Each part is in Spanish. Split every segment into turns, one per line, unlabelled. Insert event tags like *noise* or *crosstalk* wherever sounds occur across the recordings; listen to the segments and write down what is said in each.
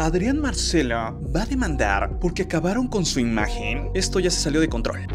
Adrián Marcelo va a demandar porque acabaron con su imagen. Esto ya se salió de control.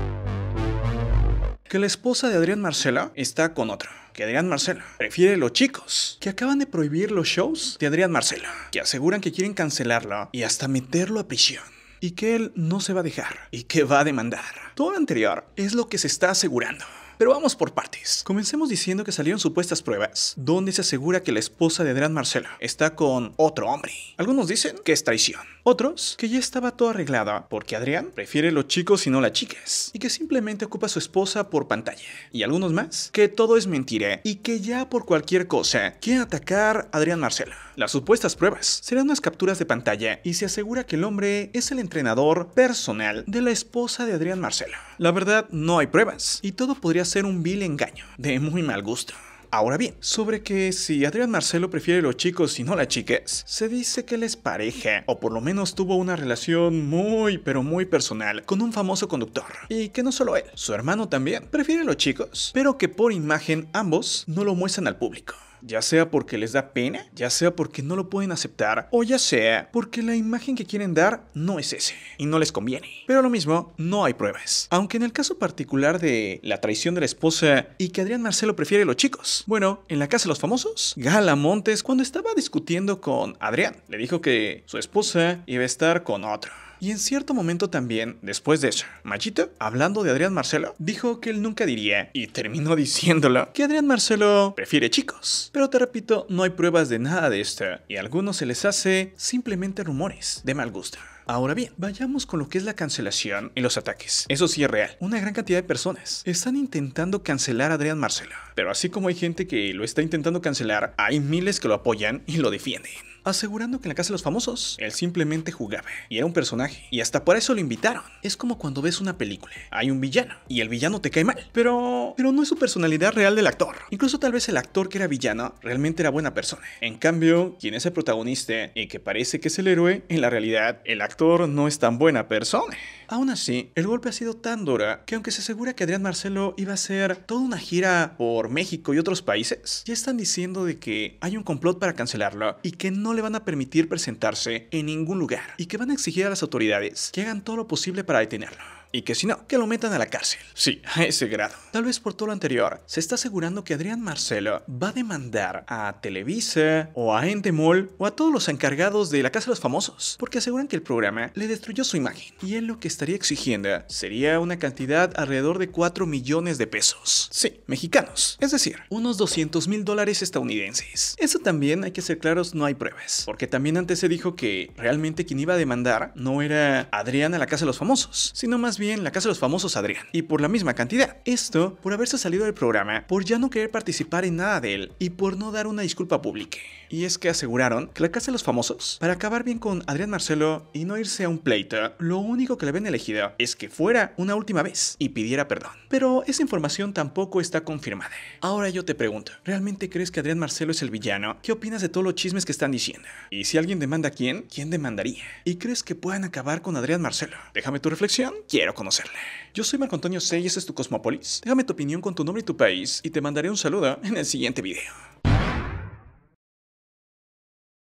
Que la esposa de Adrián Marcelo está con otro. Que Adrián Marcelo prefiere los chicos. Que acaban de prohibir los shows de Adrián Marcelo. Que aseguran que quieren cancelarlo y hasta meterlo a prisión. Y que él no se va a dejar. Y que va a demandar. Todo lo anterior es lo que se está asegurando. Pero vamos por partes. Comencemos diciendo que salieron supuestas pruebas, donde se asegura que la esposa de Adrián Marcela está con otro hombre. Algunos dicen que es traición, otros que ya estaba todo arreglado porque Adrián prefiere los chicos y no las chicas, y que simplemente ocupa a su esposa por pantalla. Y algunos más que todo es mentira y que ya por cualquier cosa quieren atacar a Adrián Marcela. Las supuestas pruebas serán unas capturas de pantalla y se asegura que el hombre es el entrenador personal de la esposa de Adrián Marcela. La verdad, no hay pruebas y todo podría ser un vil engaño de muy mal gusto. Ahora bien, sobre que si Adrián Marcelo prefiere los chicos y no las chicas, se dice que él es pareja, o por lo menos tuvo una relación muy pero muy personal con un famoso conductor. Y que no solo él, su hermano también prefiere los chicos, pero que por imagen ambos no lo muestran al público ya sea porque les da pena, ya sea porque no lo pueden aceptar, o ya sea porque la imagen que quieren dar no es ese y no les conviene. Pero lo mismo, no hay pruebas. Aunque en el caso particular de la traición de la esposa y que Adrián Marcelo prefiere a los chicos, bueno, en la casa de los famosos, Gala Montes cuando estaba discutiendo con Adrián, le dijo que su esposa iba a estar con otro. Y en cierto momento también, después de eso, Machito, hablando de Adrián Marcelo, dijo que él nunca diría, y terminó *laughs* diciéndolo, que Adrián Marcelo prefiere chicos. Pero te repito, no hay pruebas de nada de esto, y a algunos se les hace simplemente rumores de mal gusto. Ahora bien, vayamos con lo que es la cancelación y los ataques. Eso sí es real. Una gran cantidad de personas están intentando cancelar a Adrián Marcelo. Pero así como hay gente que lo está intentando cancelar, hay miles que lo apoyan y lo defienden asegurando que en la casa de los famosos él simplemente jugaba y era un personaje y hasta por eso lo invitaron. Es como cuando ves una película, hay un villano y el villano te cae mal, pero pero no es su personalidad real del actor. Incluso tal vez el actor que era villano realmente era buena persona. En cambio, quien es el protagonista y que parece que es el héroe, en la realidad el actor no es tan buena persona. Aún así, el golpe ha sido tan dura que aunque se asegura que Adrián Marcelo iba a hacer toda una gira por México y otros países, ya están diciendo de que hay un complot para cancelarlo y que no le van a permitir presentarse en ningún lugar y que van a exigir a las autoridades que hagan todo lo posible para detenerlo y que si no, que lo metan a la cárcel. Sí, a ese grado. Tal vez por todo lo anterior, se está asegurando que Adrián Marcelo va a demandar a Televisa o a Endemol o a todos los encargados de la Casa de los Famosos, porque aseguran que el programa le destruyó su imagen. Y él lo que estaría exigiendo sería una cantidad alrededor de 4 millones de pesos. Sí, mexicanos. Es decir, unos 200 mil dólares estadounidenses. Eso también hay que ser claros, no hay pruebas. Porque también antes se dijo que realmente quien iba a demandar no era Adrián a la Casa de los Famosos, sino más bien La Casa de los Famosos Adrián, y por la misma cantidad. Esto por haberse salido del programa, por ya no querer participar en nada de él y por no dar una disculpa pública. Y es que aseguraron que La Casa de los Famosos, para acabar bien con Adrián Marcelo y no irse a un pleito, lo único que le ven elegido es que fuera una última vez y pidiera perdón. Pero esa información tampoco está confirmada. Ahora yo te pregunto, ¿realmente crees que Adrián Marcelo es el villano? ¿Qué opinas de todos los chismes que están diciendo? Y si alguien demanda a quién, ¿quién demandaría? ¿Y crees que puedan acabar con Adrián Marcelo? Déjame tu reflexión. Quiero conocerle. Yo soy Marco Antonio C y este es tu Cosmopolis. Déjame tu opinión con tu nombre y tu país y te mandaré un saludo en el siguiente video.